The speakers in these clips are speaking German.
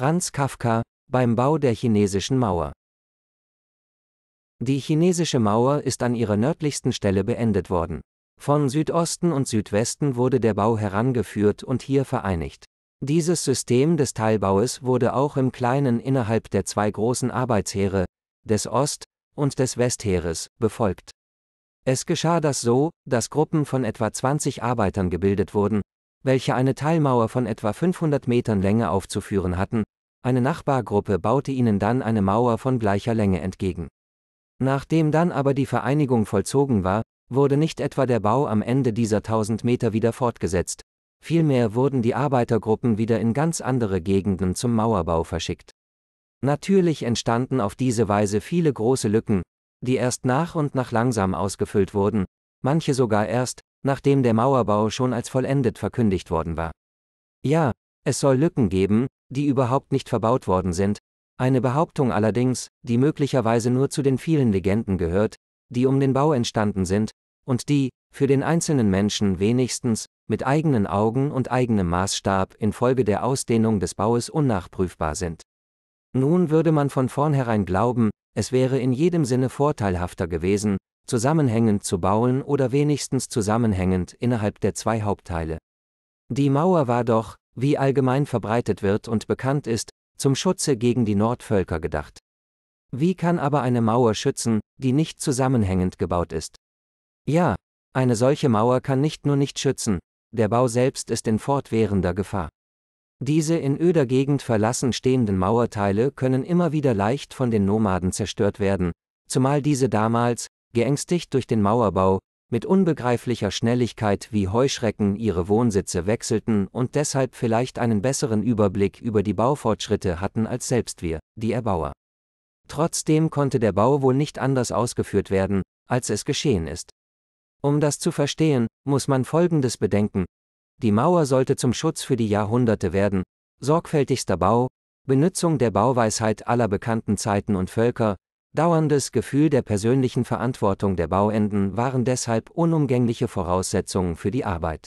Franz Kafka beim Bau der chinesischen Mauer. Die chinesische Mauer ist an ihrer nördlichsten Stelle beendet worden. Von Südosten und Südwesten wurde der Bau herangeführt und hier vereinigt. Dieses System des Teilbaues wurde auch im Kleinen innerhalb der zwei großen Arbeitsheere, des Ost- und des Westheeres, befolgt. Es geschah das so, dass Gruppen von etwa 20 Arbeitern gebildet wurden, welche eine Teilmauer von etwa 500 Metern Länge aufzuführen hatten, eine Nachbargruppe baute ihnen dann eine Mauer von gleicher Länge entgegen. Nachdem dann aber die Vereinigung vollzogen war, wurde nicht etwa der Bau am Ende dieser 1000 Meter wieder fortgesetzt, vielmehr wurden die Arbeitergruppen wieder in ganz andere Gegenden zum Mauerbau verschickt. Natürlich entstanden auf diese Weise viele große Lücken, die erst nach und nach langsam ausgefüllt wurden, manche sogar erst, nachdem der Mauerbau schon als vollendet verkündigt worden war. Ja, es soll Lücken geben, die überhaupt nicht verbaut worden sind, eine Behauptung allerdings, die möglicherweise nur zu den vielen Legenden gehört, die um den Bau entstanden sind, und die, für den einzelnen Menschen wenigstens, mit eigenen Augen und eigenem Maßstab infolge der Ausdehnung des Baues unnachprüfbar sind. Nun würde man von vornherein glauben, es wäre in jedem Sinne vorteilhafter gewesen, zusammenhängend zu bauen oder wenigstens zusammenhängend innerhalb der zwei Hauptteile. Die Mauer war doch, wie allgemein verbreitet wird und bekannt ist, zum Schutze gegen die Nordvölker gedacht. Wie kann aber eine Mauer schützen, die nicht zusammenhängend gebaut ist? Ja, eine solche Mauer kann nicht nur nicht schützen, der Bau selbst ist in fortwährender Gefahr. Diese in öder Gegend verlassen stehenden Mauerteile können immer wieder leicht von den Nomaden zerstört werden, zumal diese damals, geängstigt durch den Mauerbau, mit unbegreiflicher Schnelligkeit wie Heuschrecken ihre Wohnsitze wechselten und deshalb vielleicht einen besseren Überblick über die Baufortschritte hatten als selbst wir, die Erbauer. Trotzdem konnte der Bau wohl nicht anders ausgeführt werden, als es geschehen ist. Um das zu verstehen, muss man Folgendes bedenken. Die Mauer sollte zum Schutz für die Jahrhunderte werden, sorgfältigster Bau, Benützung der Bauweisheit aller bekannten Zeiten und Völker, Dauerndes Gefühl der persönlichen Verantwortung der Bauenden waren deshalb unumgängliche Voraussetzungen für die Arbeit.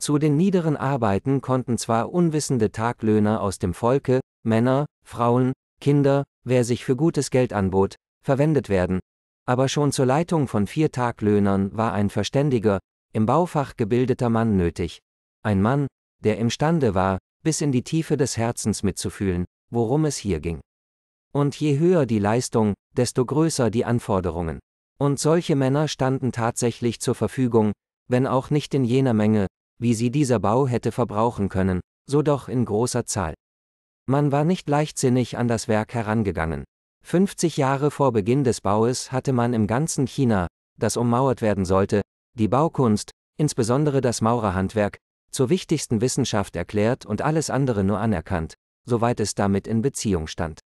Zu den niederen Arbeiten konnten zwar unwissende Taglöhner aus dem Volke, Männer, Frauen, Kinder, wer sich für gutes Geld anbot, verwendet werden, aber schon zur Leitung von vier Taglöhnern war ein verständiger, im Baufach gebildeter Mann nötig, ein Mann, der imstande war, bis in die Tiefe des Herzens mitzufühlen, worum es hier ging. Und je höher die Leistung, desto größer die Anforderungen. Und solche Männer standen tatsächlich zur Verfügung, wenn auch nicht in jener Menge, wie sie dieser Bau hätte verbrauchen können, so doch in großer Zahl. Man war nicht leichtsinnig an das Werk herangegangen. 50 Jahre vor Beginn des Baues hatte man im ganzen China, das ummauert werden sollte, die Baukunst, insbesondere das Maurerhandwerk, zur wichtigsten Wissenschaft erklärt und alles andere nur anerkannt, soweit es damit in Beziehung stand.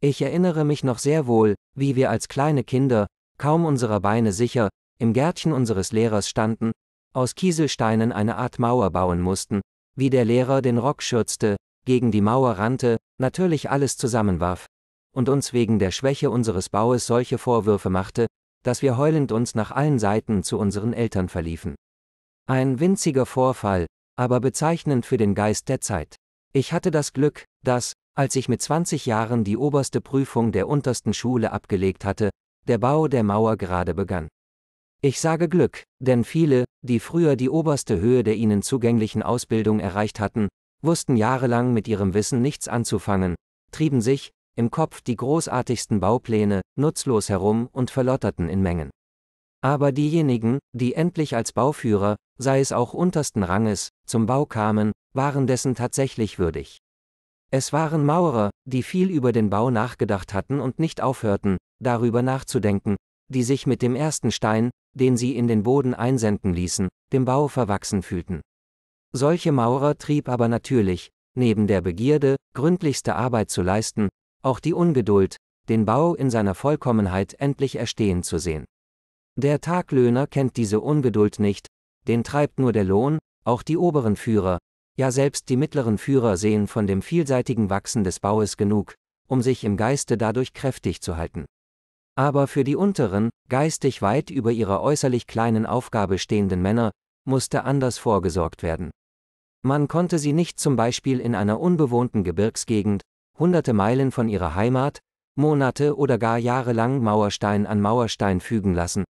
Ich erinnere mich noch sehr wohl, wie wir als kleine Kinder, kaum unserer Beine sicher, im Gärtchen unseres Lehrers standen, aus Kieselsteinen eine Art Mauer bauen mussten, wie der Lehrer den Rock schürzte, gegen die Mauer rannte, natürlich alles zusammenwarf, und uns wegen der Schwäche unseres Baues solche Vorwürfe machte, dass wir heulend uns nach allen Seiten zu unseren Eltern verliefen. Ein winziger Vorfall, aber bezeichnend für den Geist der Zeit. Ich hatte das Glück, dass, als ich mit 20 Jahren die oberste Prüfung der untersten Schule abgelegt hatte, der Bau der Mauer gerade begann. Ich sage Glück, denn viele, die früher die oberste Höhe der ihnen zugänglichen Ausbildung erreicht hatten, wussten jahrelang mit ihrem Wissen nichts anzufangen, trieben sich, im Kopf die großartigsten Baupläne, nutzlos herum und verlotterten in Mengen. Aber diejenigen, die endlich als Bauführer, sei es auch untersten Ranges, zum Bau kamen, waren dessen tatsächlich würdig. Es waren Maurer, die viel über den Bau nachgedacht hatten und nicht aufhörten, darüber nachzudenken, die sich mit dem ersten Stein, den sie in den Boden einsenden ließen, dem Bau verwachsen fühlten. Solche Maurer trieb aber natürlich, neben der Begierde, gründlichste Arbeit zu leisten, auch die Ungeduld, den Bau in seiner Vollkommenheit endlich erstehen zu sehen. Der Taglöhner kennt diese Ungeduld nicht, den treibt nur der Lohn, auch die oberen Führer, ja selbst die mittleren Führer sehen von dem vielseitigen Wachsen des Baues genug, um sich im Geiste dadurch kräftig zu halten. Aber für die unteren, geistig weit über ihrer äußerlich kleinen Aufgabe stehenden Männer, musste anders vorgesorgt werden. Man konnte sie nicht zum Beispiel in einer unbewohnten Gebirgsgegend, hunderte Meilen von ihrer Heimat, Monate oder gar jahrelang Mauerstein an Mauerstein fügen lassen.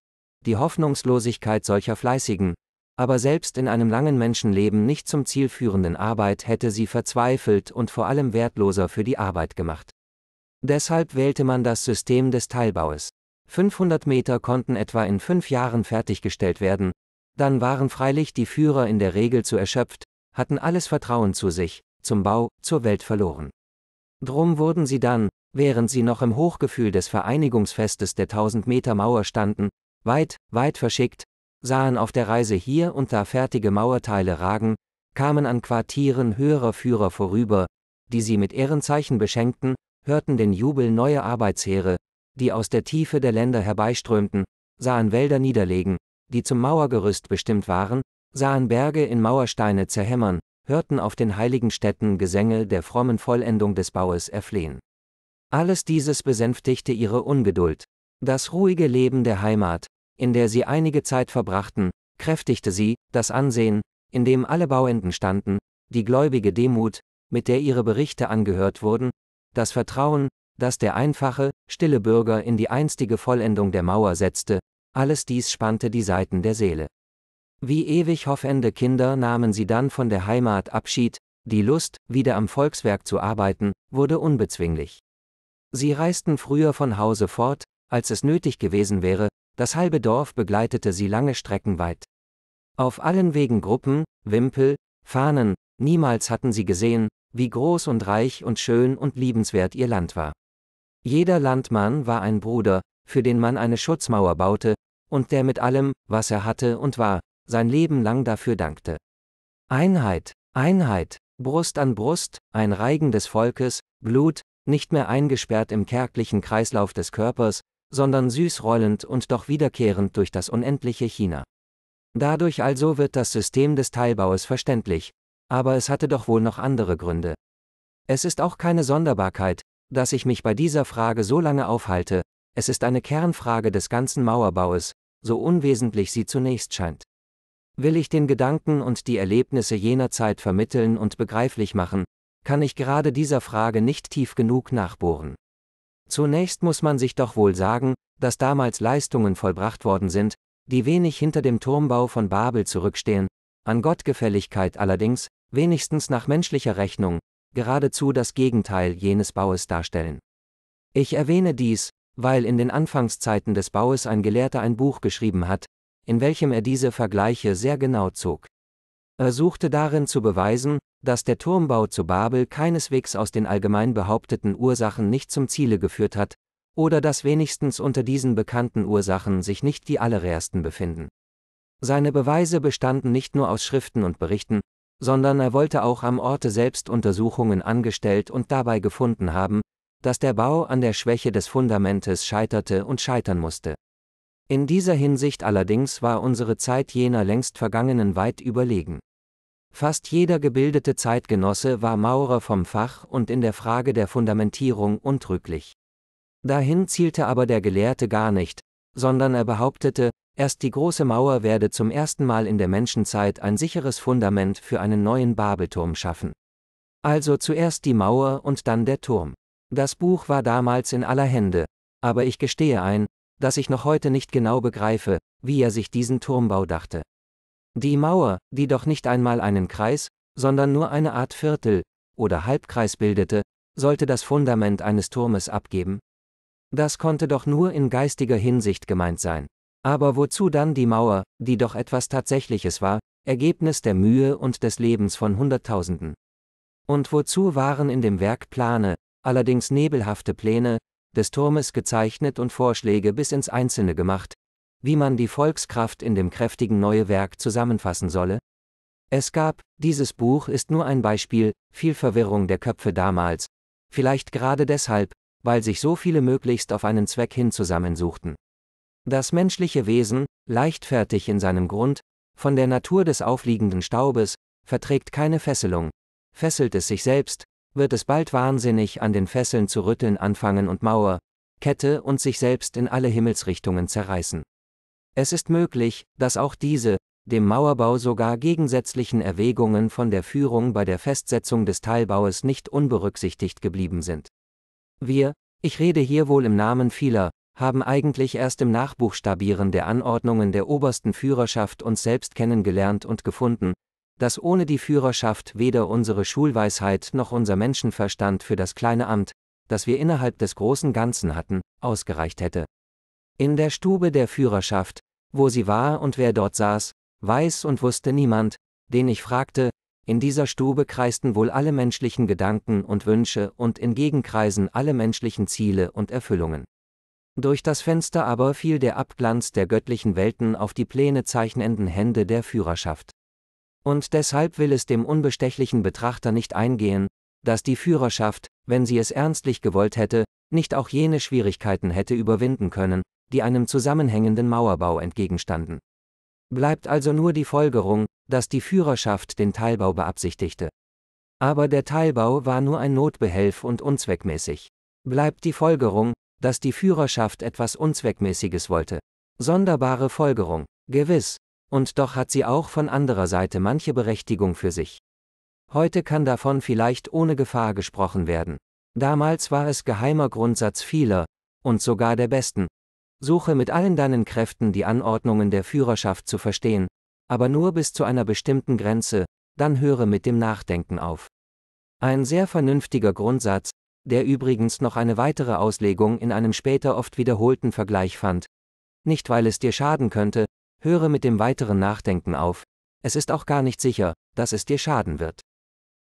Die Hoffnungslosigkeit solcher fleißigen, aber selbst in einem langen Menschenleben nicht zum Ziel führenden Arbeit hätte sie verzweifelt und vor allem wertloser für die Arbeit gemacht. Deshalb wählte man das System des Teilbaues. 500 Meter konnten etwa in fünf Jahren fertiggestellt werden, dann waren freilich die Führer in der Regel zu erschöpft, hatten alles Vertrauen zu sich, zum Bau, zur Welt verloren. Drum wurden sie dann, während sie noch im Hochgefühl des Vereinigungsfestes der 1000 Meter Mauer standen, weit, weit verschickt, sahen auf der Reise hier und da fertige Mauerteile ragen, kamen an Quartieren höherer Führer vorüber, die sie mit Ehrenzeichen beschenkten, hörten den Jubel neuer Arbeitsheere, die aus der Tiefe der Länder herbeiströmten, sahen Wälder niederlegen, die zum Mauergerüst bestimmt waren, sahen Berge in Mauersteine zerhämmern, hörten auf den heiligen Städten Gesänge der frommen Vollendung des Baues erflehen. Alles dieses besänftigte ihre Ungeduld. Das ruhige Leben der Heimat, in der sie einige Zeit verbrachten, kräftigte sie, das Ansehen, in dem alle Bauenden standen, die gläubige Demut, mit der ihre Berichte angehört wurden, das Vertrauen, das der einfache, stille Bürger in die einstige Vollendung der Mauer setzte, alles dies spannte die Seiten der Seele. Wie ewig hoffende Kinder nahmen sie dann von der Heimat Abschied, die Lust, wieder am Volkswerk zu arbeiten, wurde unbezwinglich. Sie reisten früher von Hause fort, als es nötig gewesen wäre, das halbe Dorf begleitete sie lange Strecken weit. Auf allen Wegen Gruppen, Wimpel, Fahnen, niemals hatten sie gesehen, wie groß und reich und schön und liebenswert ihr Land war. Jeder Landmann war ein Bruder, für den man eine Schutzmauer baute, und der mit allem, was er hatte und war, sein Leben lang dafür dankte. Einheit, Einheit, Brust an Brust, ein Reigen des Volkes, Blut, nicht mehr eingesperrt im kärglichen Kreislauf des Körpers, sondern süß rollend und doch wiederkehrend durch das unendliche China. Dadurch also wird das System des Teilbaues verständlich, aber es hatte doch wohl noch andere Gründe. Es ist auch keine Sonderbarkeit, dass ich mich bei dieser Frage so lange aufhalte, es ist eine Kernfrage des ganzen Mauerbaues, so unwesentlich sie zunächst scheint. Will ich den Gedanken und die Erlebnisse jener Zeit vermitteln und begreiflich machen, kann ich gerade dieser Frage nicht tief genug nachbohren. Zunächst muss man sich doch wohl sagen, dass damals Leistungen vollbracht worden sind, die wenig hinter dem Turmbau von Babel zurückstehen, an Gottgefälligkeit allerdings, wenigstens nach menschlicher Rechnung, geradezu das Gegenteil jenes Baues darstellen. Ich erwähne dies, weil in den Anfangszeiten des Baues ein Gelehrter ein Buch geschrieben hat, in welchem er diese Vergleiche sehr genau zog. Er suchte darin zu beweisen, dass der Turmbau zu Babel keineswegs aus den allgemein behaupteten Ursachen nicht zum Ziele geführt hat, oder dass wenigstens unter diesen bekannten Ursachen sich nicht die allerersten befinden. Seine Beweise bestanden nicht nur aus Schriften und Berichten, sondern er wollte auch am Orte selbst Untersuchungen angestellt und dabei gefunden haben, dass der Bau an der Schwäche des Fundamentes scheiterte und scheitern musste. In dieser Hinsicht allerdings war unsere Zeit jener längst vergangenen weit überlegen. Fast jeder gebildete Zeitgenosse war Maurer vom Fach und in der Frage der Fundamentierung untrüglich. Dahin zielte aber der Gelehrte gar nicht, sondern er behauptete, erst die große Mauer werde zum ersten Mal in der Menschenzeit ein sicheres Fundament für einen neuen Babelturm schaffen. Also zuerst die Mauer und dann der Turm. Das Buch war damals in aller Hände, aber ich gestehe ein, dass ich noch heute nicht genau begreife, wie er sich diesen Turmbau dachte. Die Mauer, die doch nicht einmal einen Kreis, sondern nur eine Art Viertel oder Halbkreis bildete, sollte das Fundament eines Turmes abgeben? Das konnte doch nur in geistiger Hinsicht gemeint sein. Aber wozu dann die Mauer, die doch etwas Tatsächliches war, Ergebnis der Mühe und des Lebens von Hunderttausenden? Und wozu waren in dem Werk Plane, allerdings nebelhafte Pläne, des Turmes gezeichnet und Vorschläge bis ins Einzelne gemacht, wie man die Volkskraft in dem kräftigen neue Werk zusammenfassen solle? Es gab, dieses Buch ist nur ein Beispiel, viel Verwirrung der Köpfe damals, vielleicht gerade deshalb, weil sich so viele möglichst auf einen Zweck hin zusammensuchten. Das menschliche Wesen, leichtfertig in seinem Grund, von der Natur des aufliegenden Staubes, verträgt keine Fesselung. Fesselt es sich selbst, wird es bald wahnsinnig an den Fesseln zu rütteln anfangen und Mauer, Kette und sich selbst in alle Himmelsrichtungen zerreißen. Es ist möglich, dass auch diese, dem Mauerbau sogar gegensätzlichen Erwägungen von der Führung bei der Festsetzung des Teilbaues nicht unberücksichtigt geblieben sind. Wir, ich rede hier wohl im Namen vieler, haben eigentlich erst im Nachbuchstabieren der Anordnungen der obersten Führerschaft uns selbst kennengelernt und gefunden, dass ohne die Führerschaft weder unsere Schulweisheit noch unser Menschenverstand für das kleine Amt, das wir innerhalb des großen Ganzen hatten, ausgereicht hätte. In der Stube der Führerschaft, wo sie war und wer dort saß, weiß und wusste niemand, den ich fragte, in dieser Stube kreisten wohl alle menschlichen Gedanken und Wünsche und in Gegenkreisen alle menschlichen Ziele und Erfüllungen. Durch das Fenster aber fiel der Abglanz der göttlichen Welten auf die Pläne zeichnenden Hände der Führerschaft. Und deshalb will es dem unbestechlichen Betrachter nicht eingehen, dass die Führerschaft, wenn sie es ernstlich gewollt hätte, nicht auch jene Schwierigkeiten hätte überwinden können, die einem zusammenhängenden Mauerbau entgegenstanden. Bleibt also nur die Folgerung, dass die Führerschaft den Teilbau beabsichtigte. Aber der Teilbau war nur ein Notbehelf und unzweckmäßig. Bleibt die Folgerung, dass die Führerschaft etwas Unzweckmäßiges wollte. Sonderbare Folgerung, gewiss, und doch hat sie auch von anderer Seite manche Berechtigung für sich. Heute kann davon vielleicht ohne Gefahr gesprochen werden. Damals war es geheimer Grundsatz vieler, und sogar der besten, Suche mit allen deinen Kräften die Anordnungen der Führerschaft zu verstehen, aber nur bis zu einer bestimmten Grenze, dann höre mit dem Nachdenken auf. Ein sehr vernünftiger Grundsatz, der übrigens noch eine weitere Auslegung in einem später oft wiederholten Vergleich fand. Nicht weil es dir schaden könnte, höre mit dem weiteren Nachdenken auf, es ist auch gar nicht sicher, dass es dir schaden wird.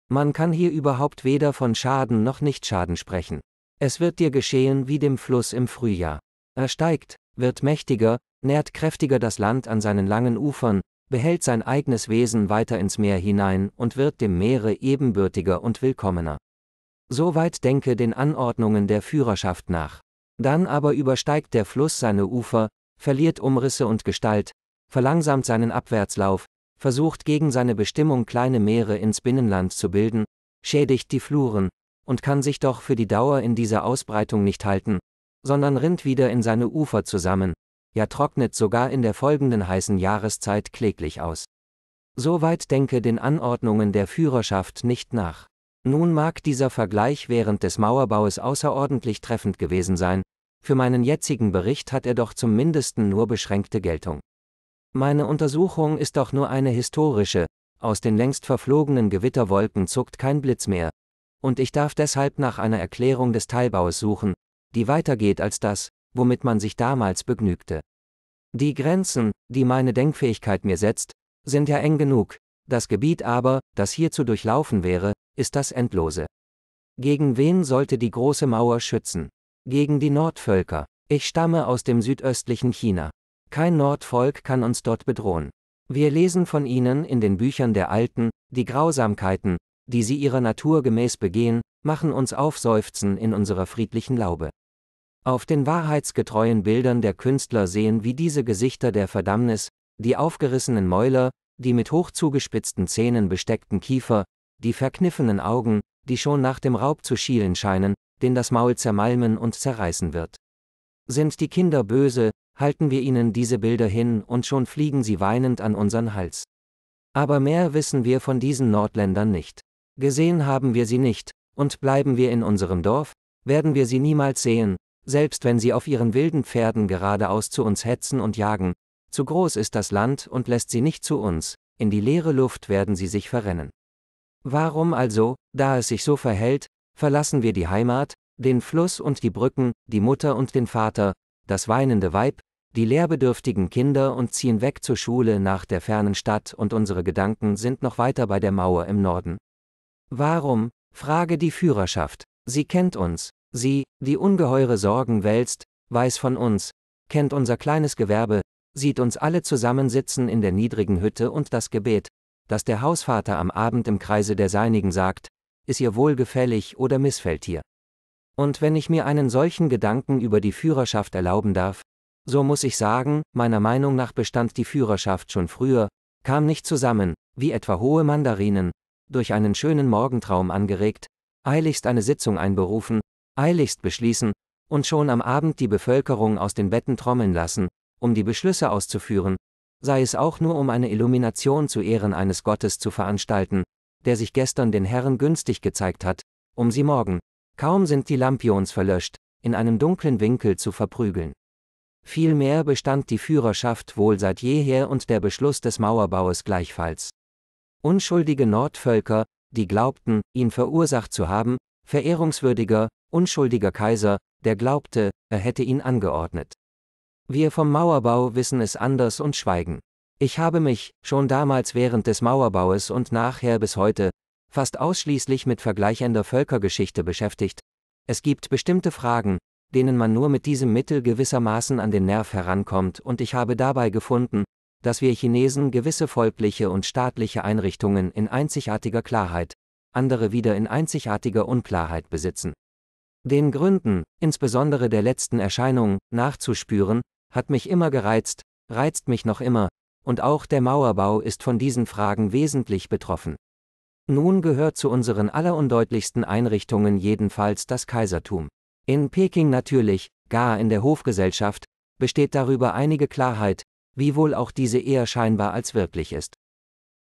Man kann hier überhaupt weder von Schaden noch Nichtschaden sprechen. Es wird dir geschehen wie dem Fluss im Frühjahr. Er steigt, wird mächtiger, nährt kräftiger das Land an seinen langen Ufern, behält sein eigenes Wesen weiter ins Meer hinein und wird dem Meere ebenbürtiger und willkommener. Soweit denke den Anordnungen der Führerschaft nach. Dann aber übersteigt der Fluss seine Ufer, verliert Umrisse und Gestalt, verlangsamt seinen Abwärtslauf, versucht gegen seine Bestimmung kleine Meere ins Binnenland zu bilden, schädigt die Fluren, und kann sich doch für die Dauer in dieser Ausbreitung nicht halten, sondern rinnt wieder in seine Ufer zusammen, ja trocknet sogar in der folgenden heißen Jahreszeit kläglich aus. Soweit denke den Anordnungen der Führerschaft nicht nach. Nun mag dieser Vergleich während des Mauerbaues außerordentlich treffend gewesen sein, für meinen jetzigen Bericht hat er doch zum Mindesten nur beschränkte Geltung. Meine Untersuchung ist doch nur eine historische, aus den längst verflogenen Gewitterwolken zuckt kein Blitz mehr, und ich darf deshalb nach einer Erklärung des Teilbaues suchen, die weitergeht als das, womit man sich damals begnügte. Die Grenzen, die meine Denkfähigkeit mir setzt, sind ja eng genug, das Gebiet aber, das hier zu durchlaufen wäre, ist das Endlose. Gegen wen sollte die große Mauer schützen? Gegen die Nordvölker. Ich stamme aus dem südöstlichen China. Kein Nordvolk kann uns dort bedrohen. Wir lesen von ihnen in den Büchern der Alten, die Grausamkeiten, die sie ihrer Natur gemäß begehen, machen uns aufseufzen in unserer friedlichen Laube. Auf den wahrheitsgetreuen Bildern der Künstler sehen wie diese Gesichter der Verdammnis, die aufgerissenen Mäuler, die mit hoch zugespitzten Zähnen besteckten Kiefer, die verkniffenen Augen, die schon nach dem Raub zu schielen scheinen, den das Maul zermalmen und zerreißen wird. Sind die Kinder böse, halten wir ihnen diese Bilder hin und schon fliegen sie weinend an unseren Hals. Aber mehr wissen wir von diesen Nordländern nicht. Gesehen haben wir sie nicht, und bleiben wir in unserem Dorf, werden wir sie niemals sehen, selbst wenn sie auf ihren wilden Pferden geradeaus zu uns hetzen und jagen, zu groß ist das Land und lässt sie nicht zu uns, in die leere Luft werden sie sich verrennen. Warum also, da es sich so verhält, verlassen wir die Heimat, den Fluss und die Brücken, die Mutter und den Vater, das weinende Weib, die lehrbedürftigen Kinder und ziehen weg zur Schule nach der fernen Stadt und unsere Gedanken sind noch weiter bei der Mauer im Norden. Warum? Frage die Führerschaft. Sie kennt uns, Sie, die ungeheure Sorgen wälzt, weiß von uns, kennt unser kleines Gewerbe, sieht uns alle zusammensitzen in der niedrigen Hütte und das Gebet, das der Hausvater am Abend im Kreise der Seinigen sagt, ist ihr wohlgefällig oder missfällt ihr. Und wenn ich mir einen solchen Gedanken über die Führerschaft erlauben darf, so muss ich sagen, meiner Meinung nach bestand die Führerschaft schon früher, kam nicht zusammen, wie etwa hohe Mandarinen, durch einen schönen Morgentraum angeregt, eiligst eine Sitzung einberufen, eiligst beschließen und schon am Abend die Bevölkerung aus den Betten trommeln lassen, um die Beschlüsse auszuführen, sei es auch nur um eine Illumination zu Ehren eines Gottes zu veranstalten, der sich gestern den Herren günstig gezeigt hat, um sie morgen, kaum sind die Lampions verlöscht, in einem dunklen Winkel zu verprügeln. Vielmehr bestand die Führerschaft wohl seit jeher und der Beschluss des Mauerbaues gleichfalls. Unschuldige Nordvölker, die glaubten, ihn verursacht zu haben, verehrungswürdiger, unschuldiger Kaiser, der glaubte, er hätte ihn angeordnet. Wir vom Mauerbau wissen es anders und schweigen. Ich habe mich, schon damals während des Mauerbaues und nachher bis heute, fast ausschließlich mit vergleichender Völkergeschichte beschäftigt. Es gibt bestimmte Fragen, denen man nur mit diesem Mittel gewissermaßen an den Nerv herankommt, und ich habe dabei gefunden, dass wir Chinesen gewisse volkliche und staatliche Einrichtungen in einzigartiger Klarheit, andere wieder in einzigartiger Unklarheit besitzen. Den Gründen, insbesondere der letzten Erscheinung, nachzuspüren, hat mich immer gereizt, reizt mich noch immer, und auch der Mauerbau ist von diesen Fragen wesentlich betroffen. Nun gehört zu unseren allerundeutlichsten Einrichtungen jedenfalls das Kaisertum. In Peking natürlich, gar in der Hofgesellschaft, besteht darüber einige Klarheit, wiewohl auch diese eher scheinbar als wirklich ist.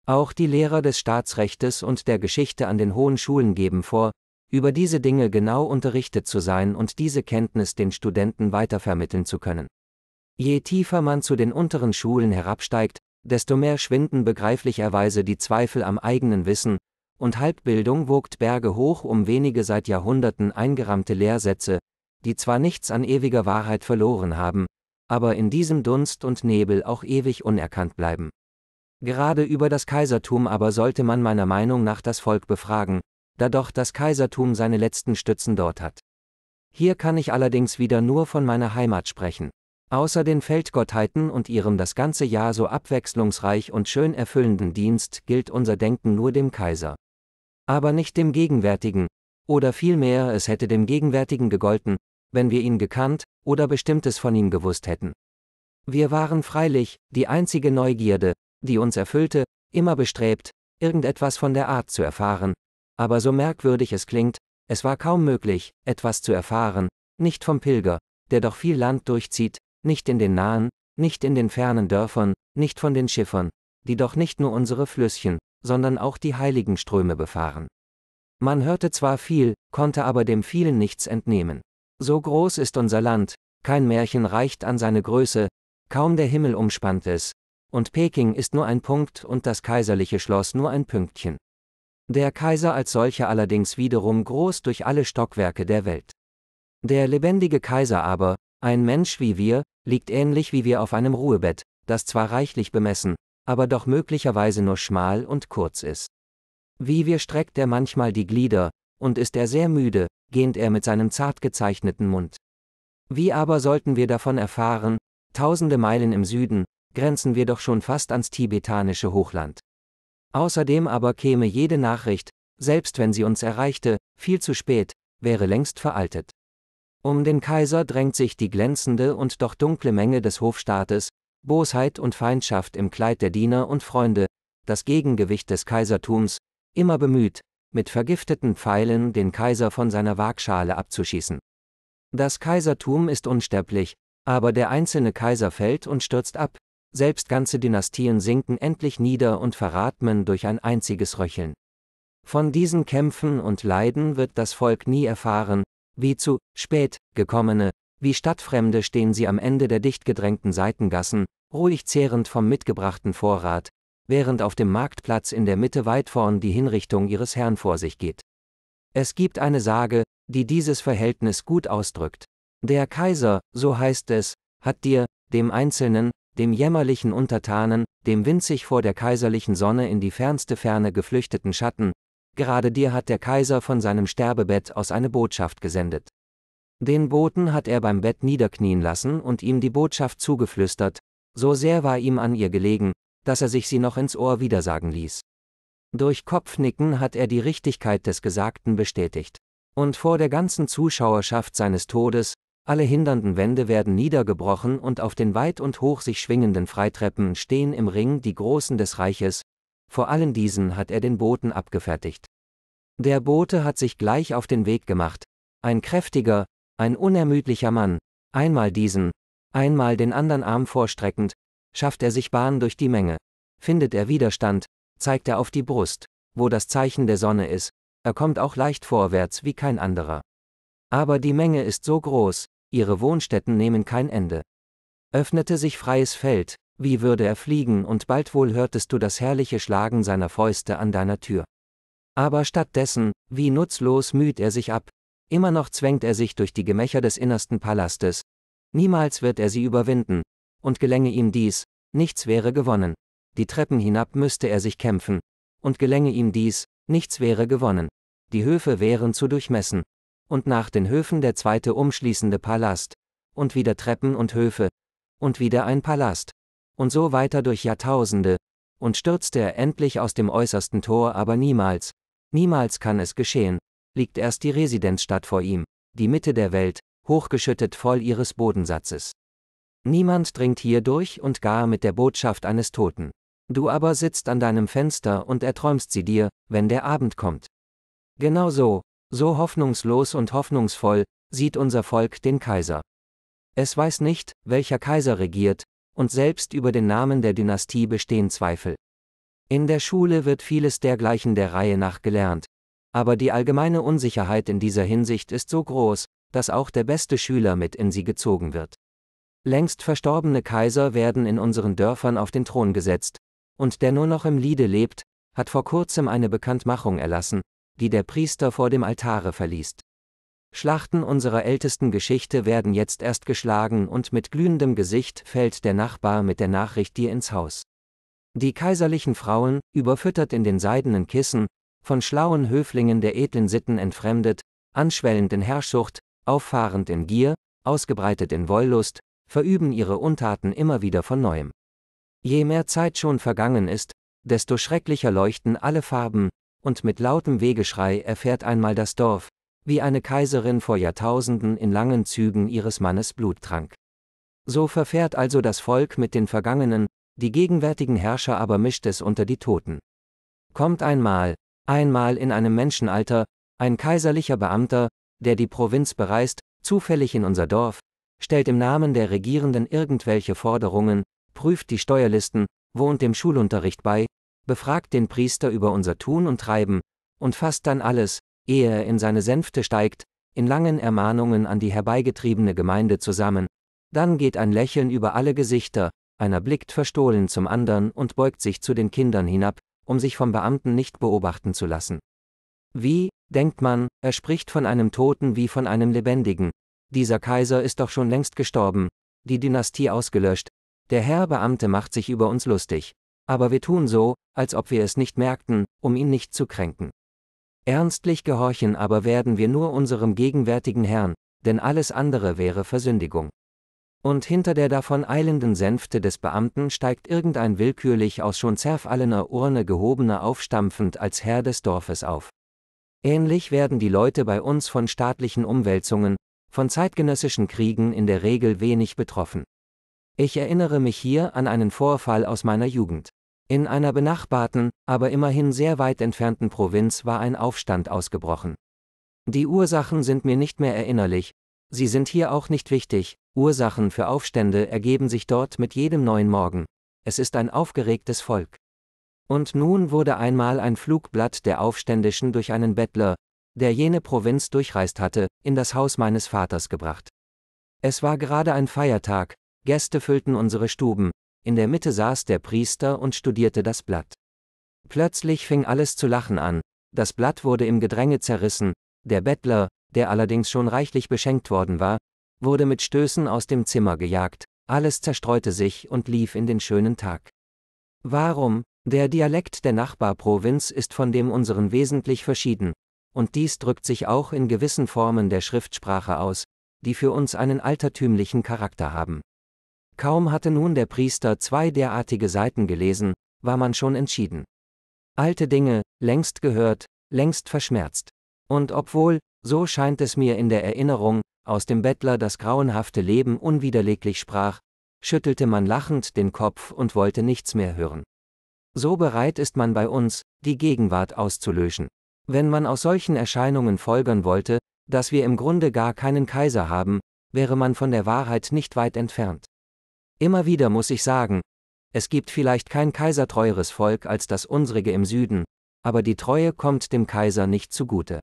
Auch die Lehrer des Staatsrechtes und der Geschichte an den hohen Schulen geben vor, über diese Dinge genau unterrichtet zu sein und diese Kenntnis den Studenten weitervermitteln zu können. Je tiefer man zu den unteren Schulen herabsteigt, desto mehr schwinden begreiflicherweise die Zweifel am eigenen Wissen, und Halbbildung wogt Berge hoch um wenige seit Jahrhunderten eingerammte Lehrsätze, die zwar nichts an ewiger Wahrheit verloren haben, aber in diesem Dunst und Nebel auch ewig unerkannt bleiben. Gerade über das Kaisertum aber sollte man meiner Meinung nach das Volk befragen, da doch das Kaisertum seine letzten Stützen dort hat. Hier kann ich allerdings wieder nur von meiner Heimat sprechen. Außer den Feldgottheiten und ihrem das ganze Jahr so abwechslungsreich und schön erfüllenden Dienst gilt unser Denken nur dem Kaiser. Aber nicht dem Gegenwärtigen, oder vielmehr es hätte dem Gegenwärtigen gegolten, wenn wir ihn gekannt oder bestimmtes von ihm gewusst hätten. Wir waren freilich, die einzige Neugierde, die uns erfüllte, immer bestrebt, irgendetwas von der Art zu erfahren, aber so merkwürdig es klingt, es war kaum möglich, etwas zu erfahren, nicht vom Pilger, der doch viel Land durchzieht, nicht in den nahen, nicht in den fernen Dörfern, nicht von den Schiffern, die doch nicht nur unsere Flüsschen, sondern auch die heiligen Ströme befahren. Man hörte zwar viel, konnte aber dem vielen nichts entnehmen. So groß ist unser Land, kein Märchen reicht an seine Größe, kaum der Himmel umspannt es, und Peking ist nur ein Punkt und das kaiserliche Schloss nur ein Pünktchen. Der Kaiser als solcher allerdings wiederum groß durch alle Stockwerke der Welt. Der lebendige Kaiser aber, ein Mensch wie wir, liegt ähnlich wie wir auf einem Ruhebett, das zwar reichlich bemessen, aber doch möglicherweise nur schmal und kurz ist. Wie wir streckt er manchmal die Glieder, und ist er sehr müde, gähnt er mit seinem zart gezeichneten Mund. Wie aber sollten wir davon erfahren, tausende Meilen im Süden, grenzen wir doch schon fast ans tibetanische Hochland. Außerdem aber käme jede Nachricht, selbst wenn sie uns erreichte, viel zu spät, wäre längst veraltet. Um den Kaiser drängt sich die glänzende und doch dunkle Menge des Hofstaates, Bosheit und Feindschaft im Kleid der Diener und Freunde, das Gegengewicht des Kaisertums, immer bemüht, mit vergifteten Pfeilen den Kaiser von seiner Waagschale abzuschießen. Das Kaisertum ist unsterblich, aber der einzelne Kaiser fällt und stürzt ab, selbst ganze Dynastien sinken endlich nieder und veratmen durch ein einziges Röcheln. Von diesen Kämpfen und Leiden wird das Volk nie erfahren, wie zu spät gekommene, wie Stadtfremde stehen sie am Ende der dicht gedrängten Seitengassen, ruhig zehrend vom mitgebrachten Vorrat, während auf dem Marktplatz in der Mitte weit vorn die Hinrichtung ihres Herrn vor sich geht. Es gibt eine Sage, die dieses Verhältnis gut ausdrückt. Der Kaiser, so heißt es, hat dir, dem Einzelnen, dem jämmerlichen Untertanen, dem winzig vor der kaiserlichen Sonne in die fernste Ferne geflüchteten Schatten, gerade dir hat der Kaiser von seinem Sterbebett aus eine Botschaft gesendet. Den Boten hat er beim Bett niederknien lassen und ihm die Botschaft zugeflüstert, so sehr war ihm an ihr gelegen, dass er sich sie noch ins Ohr widersagen ließ. Durch Kopfnicken hat er die Richtigkeit des Gesagten bestätigt. Und vor der ganzen Zuschauerschaft seines Todes, alle hindernden Wände werden niedergebrochen und auf den weit und hoch sich schwingenden Freitreppen stehen im Ring die Großen des Reiches, vor allen diesen hat er den Boten abgefertigt. Der Bote hat sich gleich auf den Weg gemacht, ein kräftiger, ein unermüdlicher Mann, einmal diesen, einmal den anderen Arm vorstreckend, schafft er sich Bahn durch die Menge, findet er Widerstand, zeigt er auf die Brust, wo das Zeichen der Sonne ist, er kommt auch leicht vorwärts wie kein anderer. Aber die Menge ist so groß, ihre Wohnstätten nehmen kein Ende. Öffnete sich freies Feld, wie würde er fliegen und bald wohl hörtest du das herrliche Schlagen seiner Fäuste an deiner Tür. Aber stattdessen, wie nutzlos müht er sich ab, immer noch zwängt er sich durch die Gemächer des innersten Palastes, niemals wird er sie überwinden, und gelänge ihm dies, nichts wäre gewonnen, die Treppen hinab müsste er sich kämpfen, und gelänge ihm dies, nichts wäre gewonnen, die Höfe wären zu durchmessen, und nach den Höfen der zweite umschließende Palast, und wieder Treppen und Höfe, und wieder ein Palast, und so weiter durch Jahrtausende, und stürzte er endlich aus dem äußersten Tor, aber niemals, niemals kann es geschehen, liegt erst die Residenzstadt vor ihm, die Mitte der Welt, hochgeschüttet voll ihres Bodensatzes. Niemand dringt hier durch und gar mit der Botschaft eines Toten. Du aber sitzt an deinem Fenster und erträumst sie dir, wenn der Abend kommt. Genau so, so hoffnungslos und hoffnungsvoll sieht unser Volk den Kaiser. Es weiß nicht, welcher Kaiser regiert, und selbst über den Namen der Dynastie bestehen Zweifel. In der Schule wird vieles dergleichen der Reihe nach gelernt, aber die allgemeine Unsicherheit in dieser Hinsicht ist so groß, dass auch der beste Schüler mit in sie gezogen wird. Längst verstorbene Kaiser werden in unseren Dörfern auf den Thron gesetzt, und der nur noch im Liede lebt, hat vor kurzem eine Bekanntmachung erlassen, die der Priester vor dem Altare verließ. Schlachten unserer ältesten Geschichte werden jetzt erst geschlagen und mit glühendem Gesicht fällt der Nachbar mit der Nachricht dir ins Haus. Die kaiserlichen Frauen, überfüttert in den seidenen Kissen, von schlauen Höflingen der edlen Sitten entfremdet, anschwellend in Herrschsucht, auffahrend in Gier, ausgebreitet in Wollust, verüben ihre Untaten immer wieder von neuem. Je mehr Zeit schon vergangen ist, desto schrecklicher leuchten alle Farben, und mit lautem Wehgeschrei erfährt einmal das Dorf, wie eine Kaiserin vor Jahrtausenden in langen Zügen ihres Mannes Blut trank. So verfährt also das Volk mit den Vergangenen, die gegenwärtigen Herrscher aber mischt es unter die Toten. Kommt einmal, einmal in einem Menschenalter, ein kaiserlicher Beamter, der die Provinz bereist, zufällig in unser Dorf, stellt im Namen der Regierenden irgendwelche Forderungen, prüft die Steuerlisten, wohnt dem Schulunterricht bei, befragt den Priester über unser Tun und Treiben, und fasst dann alles, ehe er in seine Sänfte steigt, in langen Ermahnungen an die herbeigetriebene Gemeinde zusammen, dann geht ein Lächeln über alle Gesichter, einer blickt verstohlen zum anderen und beugt sich zu den Kindern hinab, um sich vom Beamten nicht beobachten zu lassen. Wie, denkt man, er spricht von einem Toten wie von einem Lebendigen, dieser Kaiser ist doch schon längst gestorben, die Dynastie ausgelöscht, der Herr Beamte macht sich über uns lustig aber wir tun so, als ob wir es nicht merkten, um ihn nicht zu kränken. Ernstlich gehorchen aber werden wir nur unserem gegenwärtigen Herrn, denn alles andere wäre Versündigung. Und hinter der davon eilenden Sänfte des Beamten steigt irgendein willkürlich aus schon zerfallener Urne gehobener aufstampfend als Herr des Dorfes auf. Ähnlich werden die Leute bei uns von staatlichen Umwälzungen, von zeitgenössischen Kriegen in der Regel wenig betroffen. Ich erinnere mich hier an einen Vorfall aus meiner Jugend. In einer benachbarten, aber immerhin sehr weit entfernten Provinz war ein Aufstand ausgebrochen. Die Ursachen sind mir nicht mehr erinnerlich, sie sind hier auch nicht wichtig, Ursachen für Aufstände ergeben sich dort mit jedem neuen Morgen. Es ist ein aufgeregtes Volk. Und nun wurde einmal ein Flugblatt der Aufständischen durch einen Bettler, der jene Provinz durchreist hatte, in das Haus meines Vaters gebracht. Es war gerade ein Feiertag, Gäste füllten unsere Stuben, in der Mitte saß der Priester und studierte das Blatt. Plötzlich fing alles zu lachen an, das Blatt wurde im Gedränge zerrissen, der Bettler, der allerdings schon reichlich beschenkt worden war, wurde mit Stößen aus dem Zimmer gejagt, alles zerstreute sich und lief in den schönen Tag. Warum? Der Dialekt der Nachbarprovinz ist von dem unseren wesentlich verschieden, und dies drückt sich auch in gewissen Formen der Schriftsprache aus, die für uns einen altertümlichen Charakter haben. Kaum hatte nun der Priester zwei derartige Seiten gelesen, war man schon entschieden. Alte Dinge, längst gehört, längst verschmerzt. Und obwohl, so scheint es mir in der Erinnerung, aus dem Bettler das grauenhafte Leben unwiderleglich sprach, schüttelte man lachend den Kopf und wollte nichts mehr hören. So bereit ist man bei uns, die Gegenwart auszulöschen. Wenn man aus solchen Erscheinungen folgern wollte, dass wir im Grunde gar keinen Kaiser haben, wäre man von der Wahrheit nicht weit entfernt. Immer wieder muss ich sagen, es gibt vielleicht kein kaisertreueres Volk als das unsrige im Süden, aber die Treue kommt dem Kaiser nicht zugute.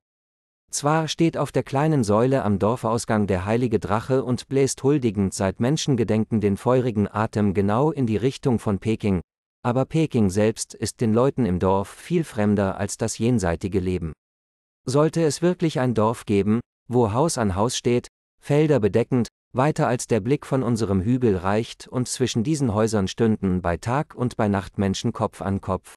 Zwar steht auf der kleinen Säule am Dorfausgang der heilige Drache und bläst huldigend seit Menschengedenken den feurigen Atem genau in die Richtung von Peking, aber Peking selbst ist den Leuten im Dorf viel fremder als das jenseitige Leben. Sollte es wirklich ein Dorf geben, wo Haus an Haus steht, Felder bedeckend, weiter als der Blick von unserem Hügel reicht, und zwischen diesen Häusern stünden bei Tag und bei Nacht Menschen Kopf an Kopf.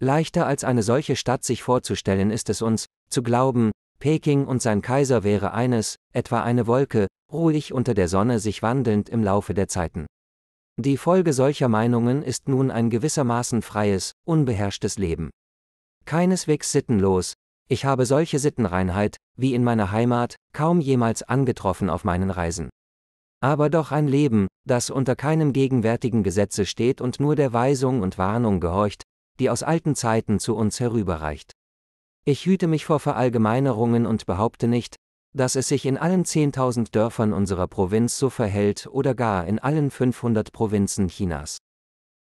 Leichter als eine solche Stadt sich vorzustellen ist es uns, zu glauben, Peking und sein Kaiser wäre eines, etwa eine Wolke, ruhig unter der Sonne sich wandelnd im Laufe der Zeiten. Die Folge solcher Meinungen ist nun ein gewissermaßen freies, unbeherrschtes Leben. Keineswegs sittenlos, ich habe solche Sittenreinheit, wie in meiner Heimat, kaum jemals angetroffen auf meinen Reisen. Aber doch ein Leben, das unter keinem gegenwärtigen Gesetze steht und nur der Weisung und Warnung gehorcht, die aus alten Zeiten zu uns herüberreicht. Ich hüte mich vor Verallgemeinerungen und behaupte nicht, dass es sich in allen 10.000 Dörfern unserer Provinz so verhält oder gar in allen 500 Provinzen Chinas.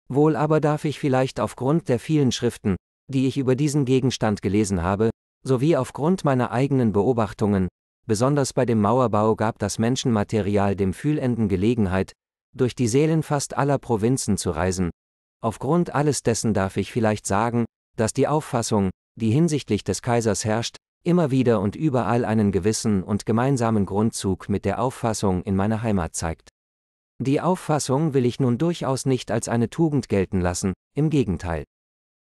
Wohl aber darf ich vielleicht aufgrund der vielen Schriften, die ich über diesen Gegenstand gelesen habe, sowie aufgrund meiner eigenen Beobachtungen, besonders bei dem Mauerbau gab das Menschenmaterial dem Fühlenden Gelegenheit, durch die Seelen fast aller Provinzen zu reisen. Aufgrund alles dessen darf ich vielleicht sagen, dass die Auffassung, die hinsichtlich des Kaisers herrscht, immer wieder und überall einen gewissen und gemeinsamen Grundzug mit der Auffassung in meiner Heimat zeigt. Die Auffassung will ich nun durchaus nicht als eine Tugend gelten lassen, im Gegenteil.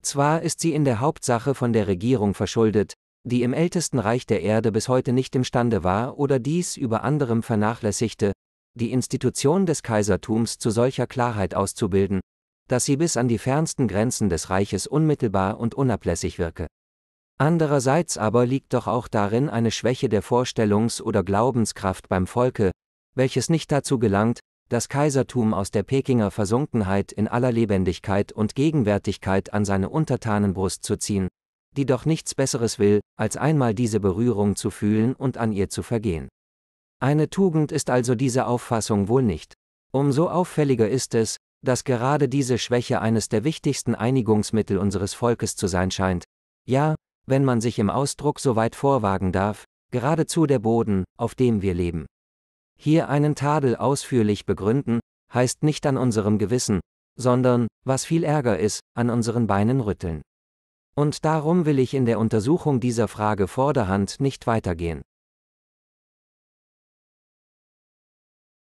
Zwar ist sie in der Hauptsache von der Regierung verschuldet, die im ältesten Reich der Erde bis heute nicht imstande war oder dies über anderem vernachlässigte, die Institution des Kaisertums zu solcher Klarheit auszubilden, dass sie bis an die fernsten Grenzen des Reiches unmittelbar und unablässig wirke. Andererseits aber liegt doch auch darin eine Schwäche der Vorstellungs- oder Glaubenskraft beim Volke, welches nicht dazu gelangt, das Kaisertum aus der Pekinger Versunkenheit in aller Lebendigkeit und Gegenwärtigkeit an seine Untertanenbrust zu ziehen, die doch nichts Besseres will, als einmal diese Berührung zu fühlen und an ihr zu vergehen. Eine Tugend ist also diese Auffassung wohl nicht. Umso auffälliger ist es, dass gerade diese Schwäche eines der wichtigsten Einigungsmittel unseres Volkes zu sein scheint. Ja, wenn man sich im Ausdruck so weit vorwagen darf, geradezu der Boden, auf dem wir leben. Hier einen Tadel ausführlich begründen, heißt nicht an unserem Gewissen, sondern, was viel ärger ist, an unseren Beinen rütteln. Und darum will ich in der Untersuchung dieser Frage vorderhand nicht weitergehen.